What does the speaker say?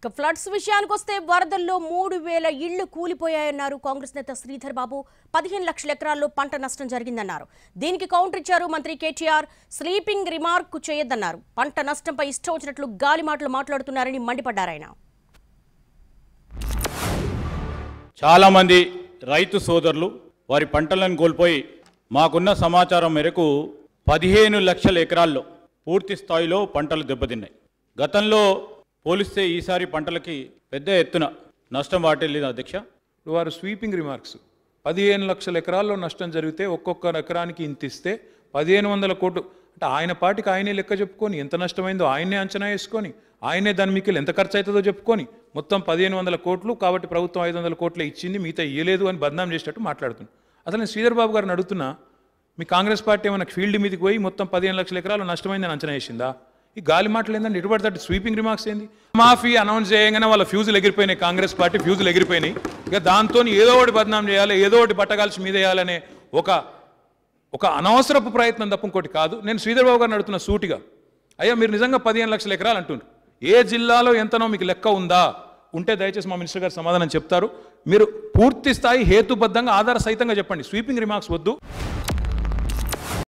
ఇక ఫ్లడ్స్ విషయానికి వస్తే వరదల్లో మూడు వేల ఇళ్లు కూలిపోయాయన్నారు కాంగ్రెస్ నేత శ్రీధర్ బాబు పదిహేను లక్షల ఎకరాల్లో పంట నష్టం జరిగిందన్నారు దీనికి కౌంటర్ ఇచ్చారు మంత్రి కేటీఆర్ స్లీపింగ్ రిమార్క్ చేయొద్దన్నారు పంట నష్టంపై ఇష్టం వచ్చినట్లు గాలి మాటలు మాట్లాడుతున్నారని మండిపడ్డారాయన చాలామంది రైతు సోదరులు వారి పంటలను కోల్పోయి మాకున్న సమాచారం మేరకు పదిహేను లక్షల ఎకరాల్లో పూర్తి స్థాయిలో పంటలు దెబ్బతిన్నాయి గతంలో పోలిస్తే ఈసారి పంటలకి పెద్ద ఎత్తున నష్టం వాటిల్లింది అధ్యక్ష వారు స్వీపింగ్ రిమార్క్స్ పదిహేను లక్షల ఎకరాల్లో నష్టం జరిగితే ఒక్కొక్క ఎకరానికి ఇంత ఇస్తే పదిహేను వందల కోట్లు అంటే ఆయన పాటికి ఆయనే లెక్క చెప్పుకొని ఎంత నష్టమైందో ఆయనే అంచనా వేసుకొని ఆయనే దాని మీకు ఎంత ఖర్చు అవుతుందో చెప్పుకొని మొత్తం పదిహేను వందల కోట్లు కాబట్టి ప్రభుత్వం ఐదు వందల కోట్లు ఇచ్చింది మిగతా ఇవ్వలేదు అని బద్నాం చేసినట్టు మాట్లాడుతున్నాను అసలు నేను శ్రీధర్ బాబు గారిని అడుగుతున్నా మీ కాంగ్రెస్ పార్టీ ఏమైనా ఫీల్డ్ మీదకి పోయి మొత్తం పదిహేను లక్షల ఎకరాలు నష్టమైందని అంచనా వేసిందా ఈ గాలి మాటలు ఏంటంటే ఇటువంటి దట్ స్వీపింగ్ రిమార్క్స్ ఏంది మాఫీ అనౌన్స్ చేయగానే వాళ్ళ ఫ్యూజులు ఎగిరిపోయినాయి కాంగ్రెస్ పార్టీ ఫ్యూజులు ఎగిరిపోయినాయి ఇక దాంతో ఏదో ఒకటి బదనాం చేయాలి ఏదో ఒకటి పట్టగాల్సి వేయాలనే ఒక ఒక అనవసరపు ప్రయత్నం తప్ప ఇంకోటి కాదు నేను శ్రీధర్ బాబు గారు అడుగుతున్న సూటిగా అయ్యా మీరు నిజంగా పదిహేను లక్షల ఎకరాలు అంటుండ్రు ఏ జిల్లాలో ఎంతనో మీకు లెక్క ఉందా ఉంటే దయచేసి మా మినిస్టర్ గారు సమాధానం చెప్తారు మీరు పూర్తి స్థాయి హేతుబద్ధంగా ఆధార సహితంగా చెప్పండి స్వీపింగ్ రిమార్క్స్ వద్దు